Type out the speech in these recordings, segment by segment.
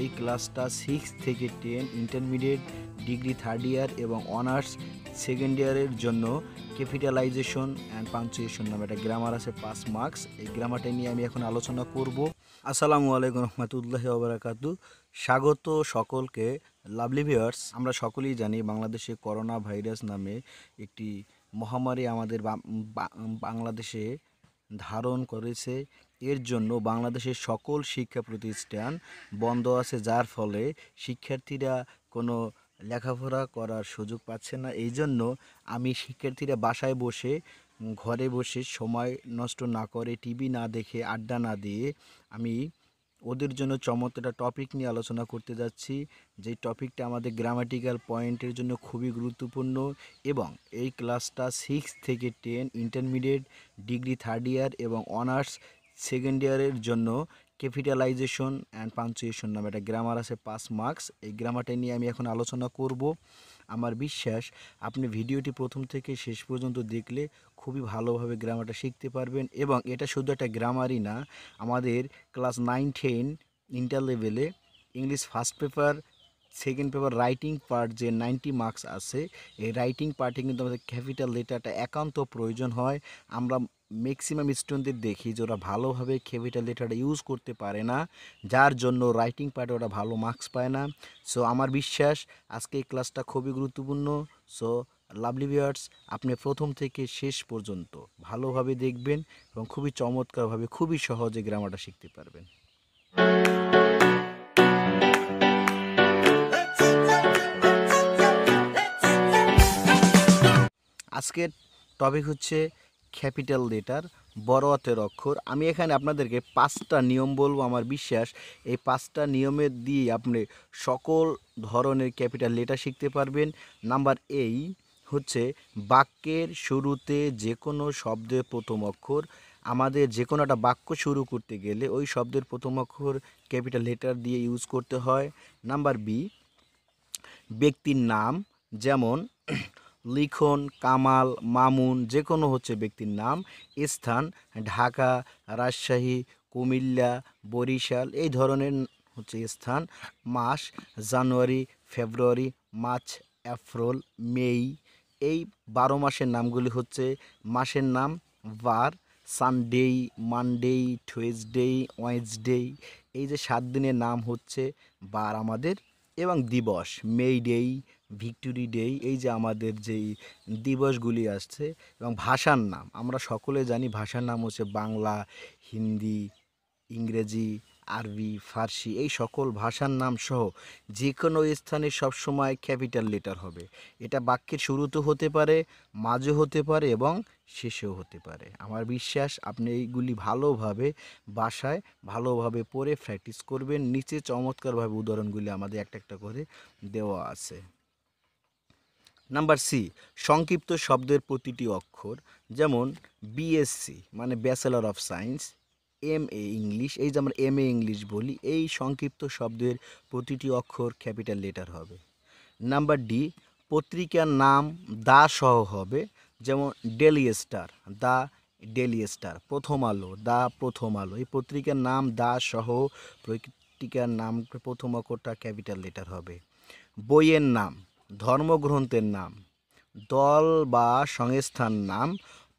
এই ক্লাসটা সিক্স থেকে ten intermediate degree third year এবং অনার্স সেকেন্ড ইয়ারের জন্য ক্যাপিটালাইজেশন অ্যান্ড পাঞ্চুয়েশন নামে একটা গ্রামার আছে পাঁচ মার্কস এই গ্রামারটা নিয়ে আমি এখন আলোচনা করব আসসালামু আলাইকুম রহমতুল্লাহ ওবরাকাতু স্বাগত সকলকে লাভলি ভিওয়ার্স আমরা সকলেই জানি বাংলাদেশে করোনা ভাইরাস নামে একটি মহামারী আমাদের বাংলাদেশে ধারণ করেছে এর জন্য বাংলাদেশের সকল শিক্ষা প্রতিষ্ঠান বন্ধ আছে যার ফলে শিক্ষার্থীরা কোনো লেখাপড়া করার সুযোগ পাচ্ছে না এই জন্য আমি শিক্ষার্থীরা বাসায় বসে ঘরে বসে সময় নষ্ট না করে টিভি না দেখে আড্ডা না দিয়ে আমি ওদের জন্য চমৎকার টপিক নিয়ে আলোচনা করতে যাচ্ছি যেই টপিকটা আমাদের গ্রামাটিক্যাল পয়েন্টের জন্য খুবই গুরুত্বপূর্ণ এবং এই ক্লাসটা সিক্স থেকে ten intermediate degree third year এবং অনার্স সেকেন্ড ইয়ারের জন্য ক্যাপিটালাইজেশন অ্যান্ড পাঞ্চুয়েশন নামে একটা গ্রামার আছে পাঁচ মার্কস এই গ্রামারটা নিয়ে আমি এখন আলোচনা করব আমার বিশ্বাস আপনি ভিডিওটি প্রথম থেকে শেষ পর্যন্ত দেখলে খুবই ভালোভাবে গ্রামারটা শিখতে পারবেন এবং এটা শুধু একটা গ্রামারই না আমাদের ক্লাস নাইন টেন ইন্টার লেভেলে English first paper second paper writing part যে নাইনটি মার্কস আছে এই রাইটিং পার্টে কিন্তু আমাদের ক্যাপিটাল লেটারটা একান্ত প্রয়োজন হয় আমরা ম্যাক্সিমাম স্টুডেন্টদের দেখি যে ওরা ভালোভাবে ক্যাপিটাল লেটারটা ইউজ করতে পারে না যার জন্য রাইটিং পার্টে ওরা ভালো মার্কস পায় না সো আমার বিশ্বাস আজকে এই ক্লাসটা খুবই গুরুত্বপূর্ণ সো লাভলি ভিউয়ার্স আপনি প্রথম থেকে শেষ পর্যন্ত ভালোভাবে দেখবেন এবং খুবই চমৎকারভাবে খুবই সহজে গ্রামারটা শিখতে পারবেন আজকের টপিক হচ্ছে ক্যাপিটাল লেটার বড় হাতের অক্ষর আমি এখানে আপনাদেরকে পাঁচটা নিয়ম বলবো আমার বিশ্বাস এই পাঁচটা নিয়মের দিয়ে আপনি সকল ধরনের ক্যাপিটাল লেটার শিখতে পারবেন নাম্বার এই হচ্ছে বাক্যের শুরুতে যে কোনো শব্দের প্রথম অক্ষর আমাদের যে কোনো একটা বাক্য শুরু করতে গেলে ওই শব্দের প্রথম অক্ষর ক্যাপিটাল লেটার দিয়ে ইউজ করতে হয় নাম্বার বি ব্যক্তির নাম যেমন লিখন কামাল মামুন যে কোনো হচ্ছে ব্যক্তির নাম স্থান ঢাকা রাজশাহী কুমিল্লা বরিশাল এই ধরনের হচ্ছে স্থান মাস জানুয়ারি ফেব্রুয়ারি মার্চ এপ্রিল মে এই বারো মাসের নামগুলি হচ্ছে মাসের নাম বার সানডে মানডে টুয়েসডে ওয়েসডে এই যে সাত দিনের নাম হচ্ছে বার আমাদের এবং দিবস মে ডেই ভিক্টোরি ডে এই যে আমাদের যেই দিবসগুলি আসছে এবং ভাষার নাম আমরা সকলে জানি ভাষার নাম হচ্ছে বাংলা হিন্দি ইংরেজি আরবি ফার্সি এই সকল ভাষার নাম সহ যে কোনো স্থানে সবসময় ক্যাপিটাল লেটার হবে এটা বাক্যের শুরুতে হতে পারে মাঝে হতে পারে এবং শেষেও হতে পারে আমার বিশ্বাস আপনি এইগুলি ভালোভাবে বাসায় ভালোভাবে পড়ে প্র্যাকটিস করবেন নিচে চমৎকারভাবে উদাহরণগুলি আমাদের একটা একটা করে দেওয়া আছে নাম্বার সি সংক্ষিপ্ত শব্দের প্রতিটি অক্ষর যেমন বিএসসি মানে bachelor of science M A English এই যে আমরা এম এ ইংলিশ বলি এই সংক্ষিপ্ত শব্দের প্রতিটি অক্ষর ক্যাপিটাল লেটার হবে নাম্বার ডি পত্রিকার নাম দা সহ হবে যেমন Daily Star the Daily Star Prothom Alo দা প্রথম আলো এই পত্রিকার নাম দা সহ পত্রিকার নাম প্রথম অক্ষরটা ক্যাপিটাল লেটার হবে বইয়ের নাম ধর্মগ্রন্থের নাম দল বা সংস্থার নাম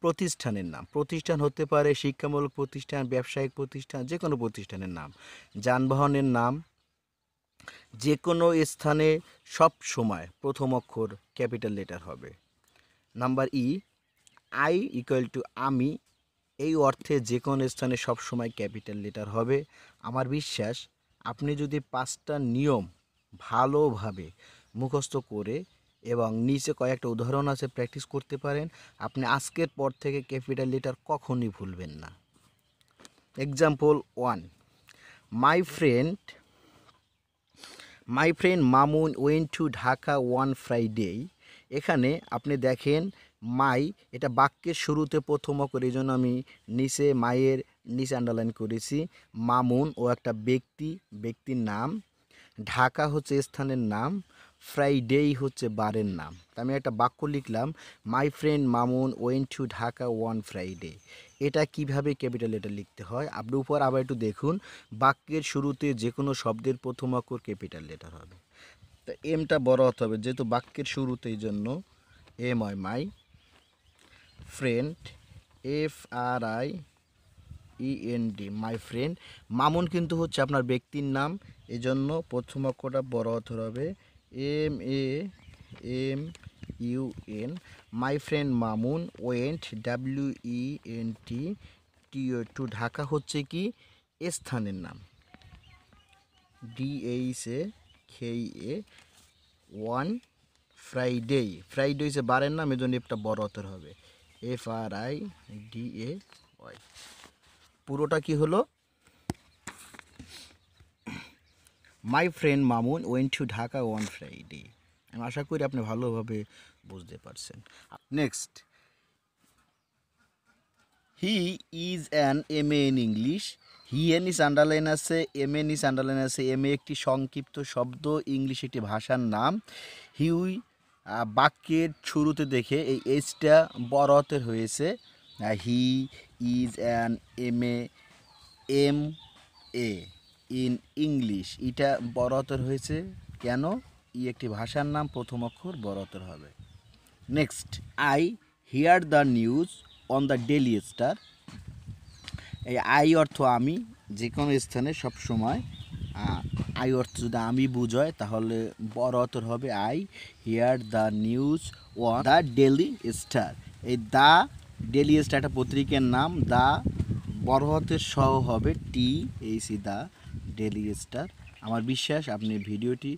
প্রতিষ্ঠানের নাম প্রতিষ্ঠান হতে পারে শিক্ষামূলক প্রতিষ্ঠান ব্যবসায়িক প্রতিষ্ঠান যে কোনো প্রতিষ্ঠানের নাম যানবাহনের নাম যে কোনো স্থানে সব সময় প্রথম অক্ষর ক্যাপিটাল লেটার হবে number E I equal to আমি এই অর্থে যে কোনো স্থানে সব সময় ক্যাপিটাল লেটার হবে আমার বিশ্বাস আপনি যদি পাঁচটা নিয়ম ভালোভাবে মুখস্থ করে এবং নিচে কয়েকটা উদাহরণ আছে প্র্যাকটিস করতে পারেন আপনি আজকের পর থেকে ক্যাপিটাল লেটার কখনই ভুলবেন না example one my friend my friend Mamun went to Dhaka on Friday এখানে আপনি দেখেন মাই এটা বাক্যের শুরুতে প্রথম করে এই জন্য আমি নিচে মায়ের নিচে আন্ডারলাইন করেছি মামুন ও একটা ব্যক্তি ব্যক্তির নাম ঢাকা হচ্ছে স্থানের নাম ফ্রাইডেই হচ্ছে বারের নাম আমি একটা বাক্য লিখলাম my friend Mamun went to Dhaka on Friday এটা কিভাবে ক্যাপিটাল লেটার লিখতে হয় আপনি উপর আবার একটু দেখুন বাক্যের শুরুতে যে কোনো শব্দের প্রথম অক্ষর ক্যাপিটাল লেটার হবে তো এমটা বড় হতে হবে যেহেতু বাক্যের শুরুতেই জন্য M I my friend F R I D my friend Mamun কিন্তু হচ্ছে আপনার ব্যক্তির নাম এজন্য প্রথম অক্ষরটা বড় অথর হবে M A M U N my friend Mamun went W E N T T to Dhaka হচ্ছে কি স্থানের নাম DH A K A on Friday Friday হচ্ছে বারের নাম এজন্য একটা বড় হবে F R I D A Y পুরোটা কি হলো my friend Mamun went to Dhaka on Friday আমি আশা করি আপনি ভালোভাবে বুঝতে পারছেন next he is an M A in English he an is underline আছে এম এন ইস আন্ডারলাইন আছে এম এ একটি সংক্ষিপ্ত শব্দ ইংলিশ একটি ভাষার নাম হিউই বাক্যের শুরুতে দেখে এই এইচটা বরতের হয়েছে he is an M A M A in English এটা বড়তর হয়েছে কেন ই একটি ভাষার নাম প্রথম অক্ষর বড়তর হবে next I hear the news on the daily Star এই আই অর্থ আমি যে কোনো স্থানে সবসময় আই অর্থ যদি আমি বুঝায় তাহলে বড় অতর হবে I hear the news on the daily Star the Daily daily স্টার একটা পত্রিকার নাম দ্য বড় হাতের সহ হবে টি এই সি দ্য ডেলি স্টার আমার বিশ্বাস আপনি ভিডিওটি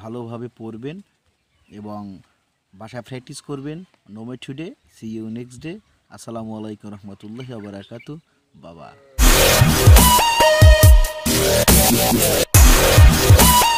ভালোভাবে পড়বেন এবং বাসায় প্র্যাকটিস করবেন নোমে today see you next day আসসালামু আলাইকুম রহমতুল্লাহ আবরাকাতু বাবা